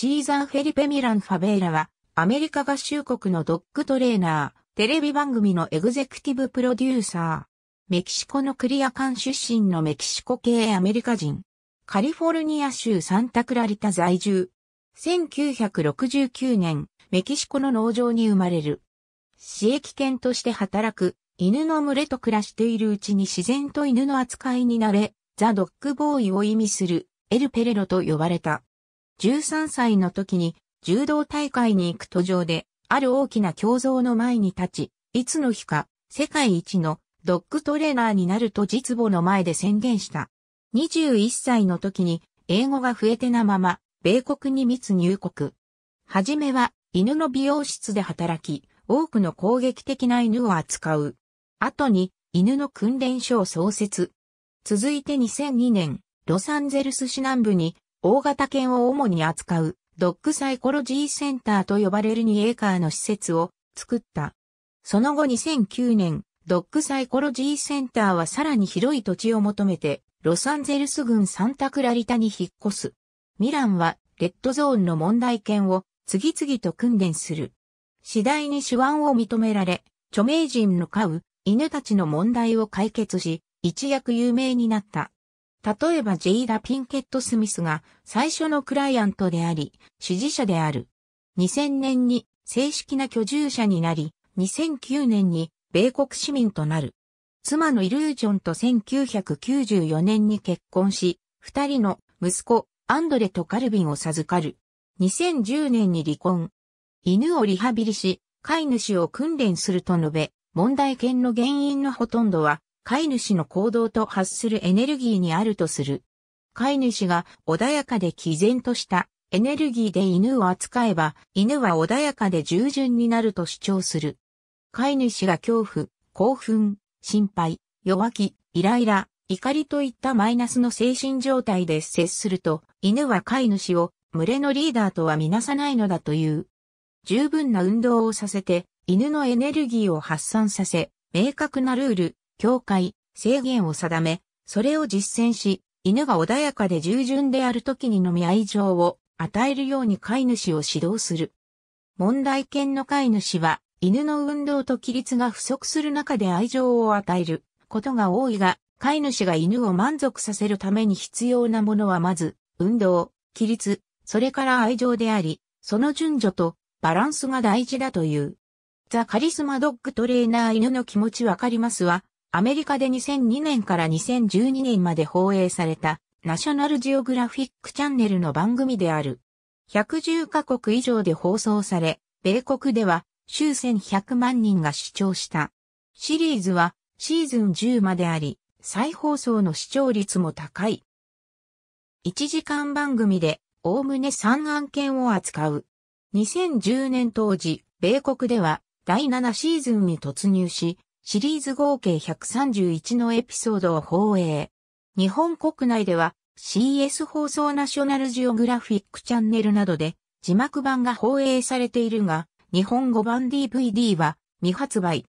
シーザー・フェリペ・ミラン・ファベーラは、アメリカ合衆国のドッグトレーナー、テレビ番組のエグゼクティブプロデューサー。メキシコのクリアカン出身のメキシコ系アメリカ人。カリフォルニア州サンタクラリタ在住。1969年、メキシコの農場に生まれる。市益犬として働く、犬の群れと暮らしているうちに自然と犬の扱いになれ、ザ・ドッグボーイを意味する、エル・ペレロと呼ばれた。13歳の時に柔道大会に行く途上で、ある大きな競像の前に立ち、いつの日か世界一のドッグトレーナーになると実母の前で宣言した。21歳の時に英語が増えてなまま、米国に密入国。はじめは犬の美容室で働き、多くの攻撃的な犬を扱う。後に犬の訓練所を創設。続いて2002年、ロサンゼルス市南部に大型犬を主に扱うドッグサイコロジーセンターと呼ばれる2エーカーの施設を作った。その後2009年、ドッグサイコロジーセンターはさらに広い土地を求めて、ロサンゼルス郡サンタクラリタに引っ越す。ミランは、レッドゾーンの問題犬を次々と訓練する。次第に手腕を認められ、著名人の飼う犬たちの問題を解決し、一躍有名になった。例えばジェイラ・ピンケット・スミスが最初のクライアントであり、支持者である。2000年に正式な居住者になり、2009年に米国市民となる。妻のイルージョンと1994年に結婚し、二人の息子、アンドレとカルビンを授かる。2010年に離婚。犬をリハビリし、飼い主を訓練すると述べ、問題犬の原因のほとんどは飼い主の行動と発するエネルギーにあるとする。飼い主が穏やかで毅然としたエネルギーで犬を扱えば、犬は穏やかで従順になると主張する。飼い主が恐怖、興奮、心配、弱気、イライラ、怒りといったマイナスの精神状態で接すると、犬は飼い主を群れのリーダーとはみなさないのだという。十分な運動をさせて、犬のエネルギーを発散させ、明確なルール、境界、制限を定め、それを実践し、犬が穏やかで従順である時にのみ愛情を与えるように飼い主を指導する。問題犬の飼い主は、犬の運動と規律が不足する中で愛情を与えることが多いが、飼い主が犬を満足させるために必要なものはまず、運動、規律、それから愛情であり、その順序とバランスが大事だという。ザ・カリスマドッグトレーナー犬の気持ちわかりますわ。アメリカで2002年から2012年まで放映されたナショナルジオグラフィックチャンネルの番組である。110カ国以上で放送され、米国では週1100万人が視聴した。シリーズはシーズン10まであり、再放送の視聴率も高い。1時間番組で、おおむね3案件を扱う。2010年当時、米国では第7シーズンに突入し、シリーズ合計131のエピソードを放映。日本国内では CS 放送ナショナルジオグラフィックチャンネルなどで字幕版が放映されているが、日本語版 DVD は未発売。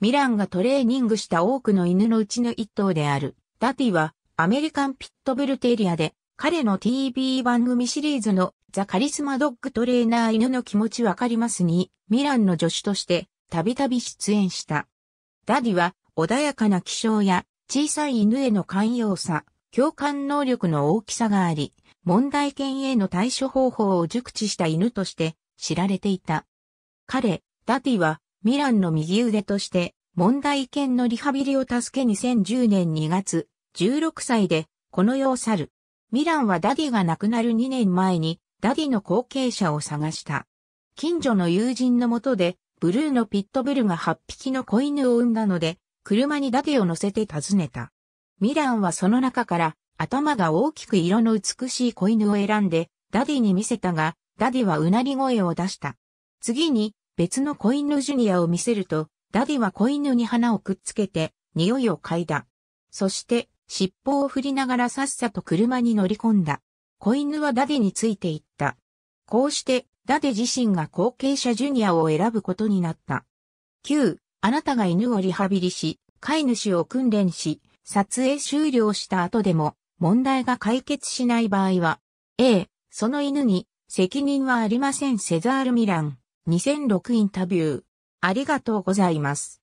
ミランがトレーニングした多くの犬のうちの一頭である、ダティはアメリカンピットブルテリアで、彼の TV 番組シリーズのザ・カリスマドッグトレーナー犬の気持ちわかりますに、ミランの助手としてたびたび出演した。ダディは穏やかな気象や小さい犬への寛容さ、共感能力の大きさがあり、問題犬への対処方法を熟知した犬として知られていた。彼、ダディはミランの右腕として問題犬のリハビリを助け2010年2月、16歳でこの世を去る。ミランはダディが亡くなる2年前にダディの後継者を探した。近所の友人のもとでブルーのピットブルが8匹の子犬を産んだので、車にダィを乗せて訪ねた。ミランはその中から頭が大きく色の美しい子犬を選んで、ダディに見せたが、ダディはうなり声を出した。次に、別の子犬ジュニアを見せると、ダディは子犬に鼻をくっつけて、匂いを嗅いだ。そして、尻尾を振りながらさっさと車に乗り込んだ。子犬はダディについていった。こうして、ダデ自身が後継者ジュニアを選ぶことになった。旧、あなたが犬をリハビリし、飼い主を訓練し、撮影終了した後でも問題が解決しない場合は、A、その犬に責任はありませんセザール・ミラン、2006インタビュー。ありがとうございます。